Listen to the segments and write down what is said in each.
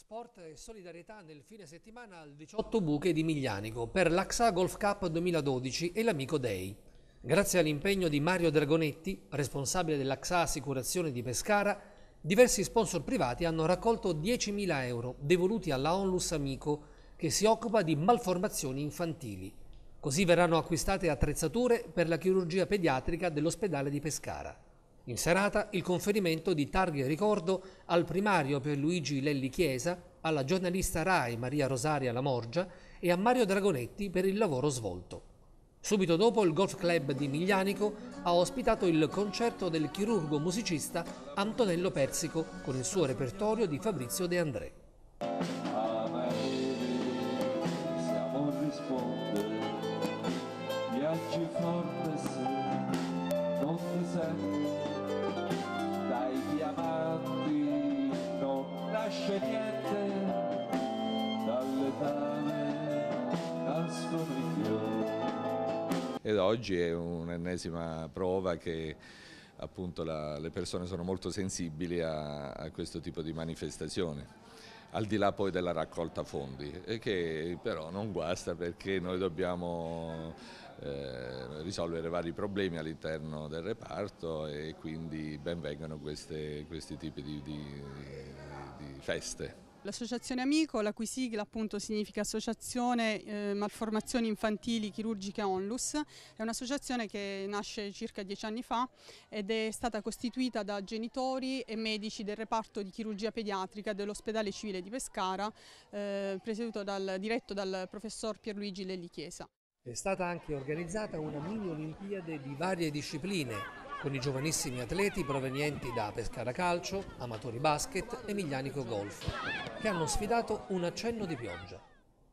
Sport e solidarietà nel fine settimana al 18 buche di Miglianico per l'AXA Golf Cup 2012 e l'Amico Day. Grazie all'impegno di Mario Dragonetti, responsabile dell'AXA Assicurazione di Pescara, diversi sponsor privati hanno raccolto 10.000 euro devoluti alla Onlus Amico che si occupa di malformazioni infantili. Così verranno acquistate attrezzature per la chirurgia pediatrica dell'ospedale di Pescara. In serata il conferimento di targhe ricordo al primario per Luigi Lelli Chiesa, alla giornalista RAI Maria Rosaria Lamorgia e a Mario Dragonetti per il lavoro svolto. Subito dopo il Golf Club di Miglianico ha ospitato il concerto del chirurgo musicista Antonello Persico con il suo repertorio di Fabrizio De André. oggi è un'ennesima prova che appunto la, le persone sono molto sensibili a, a questo tipo di manifestazione al di là poi della raccolta fondi, che però non guasta perché noi dobbiamo eh, risolvere vari problemi all'interno del reparto e quindi benvengano questi tipi di, di, di feste. L'associazione Amico, la cui sigla appunto significa Associazione eh, Malformazioni Infantili Chirurgiche Onlus, è un'associazione che nasce circa dieci anni fa ed è stata costituita da genitori e medici del reparto di chirurgia pediatrica dell'ospedale civile di Pescara, eh, presieduto dal, diretto dal professor Pierluigi Lelli Chiesa. È stata anche organizzata una mini olimpiade di varie discipline con i giovanissimi atleti provenienti da Pescara Calcio, Amatori Basket e Miglianico Golf, che hanno sfidato un accenno di pioggia.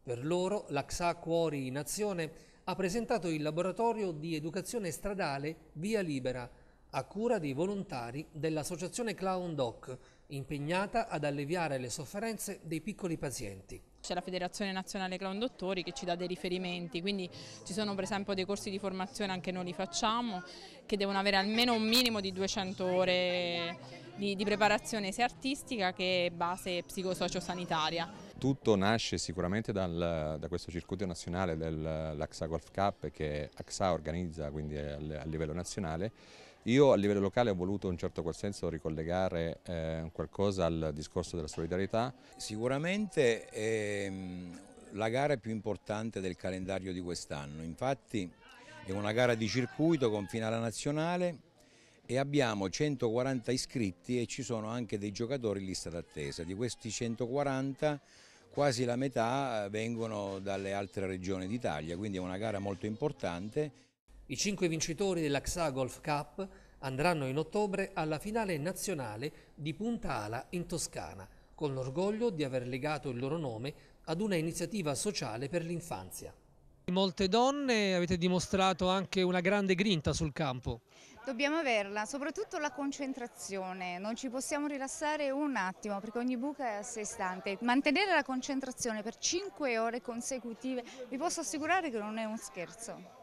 Per loro l'AXA Cuori in Azione ha presentato il laboratorio di educazione stradale Via Libera, a cura dei volontari dell'associazione Clown Doc, impegnata ad alleviare le sofferenze dei piccoli pazienti c'è la Federazione Nazionale Clown Dottori che ci dà dei riferimenti, quindi ci sono per esempio dei corsi di formazione, anche noi li facciamo, che devono avere almeno un minimo di 200 ore di, di preparazione sia artistica che base psicosociosanitaria tutto nasce sicuramente dal, da questo circuito nazionale dell'AXA Golf Cup che AXA organizza quindi eh, a livello nazionale. Io a livello locale ho voluto in un certo qual senso ricollegare eh, qualcosa al discorso della solidarietà. Sicuramente è ehm, la gara più importante del calendario di quest'anno, infatti è una gara di circuito con finale nazionale e abbiamo 140 iscritti e ci sono anche dei giocatori in lista d'attesa. Di questi 140 quasi la metà eh, vengono dalle altre regioni d'Italia, quindi è una gara molto importante. I cinque vincitori della XA Golf Cup andranno in ottobre alla finale nazionale di Punta Ala in Toscana, con l'orgoglio di aver legato il loro nome ad una iniziativa sociale per l'infanzia. Molte donne, avete dimostrato anche una grande grinta sul campo. Dobbiamo averla, soprattutto la concentrazione, non ci possiamo rilassare un attimo perché ogni buca è a sé stante. Mantenere la concentrazione per 5 ore consecutive vi posso assicurare che non è un scherzo.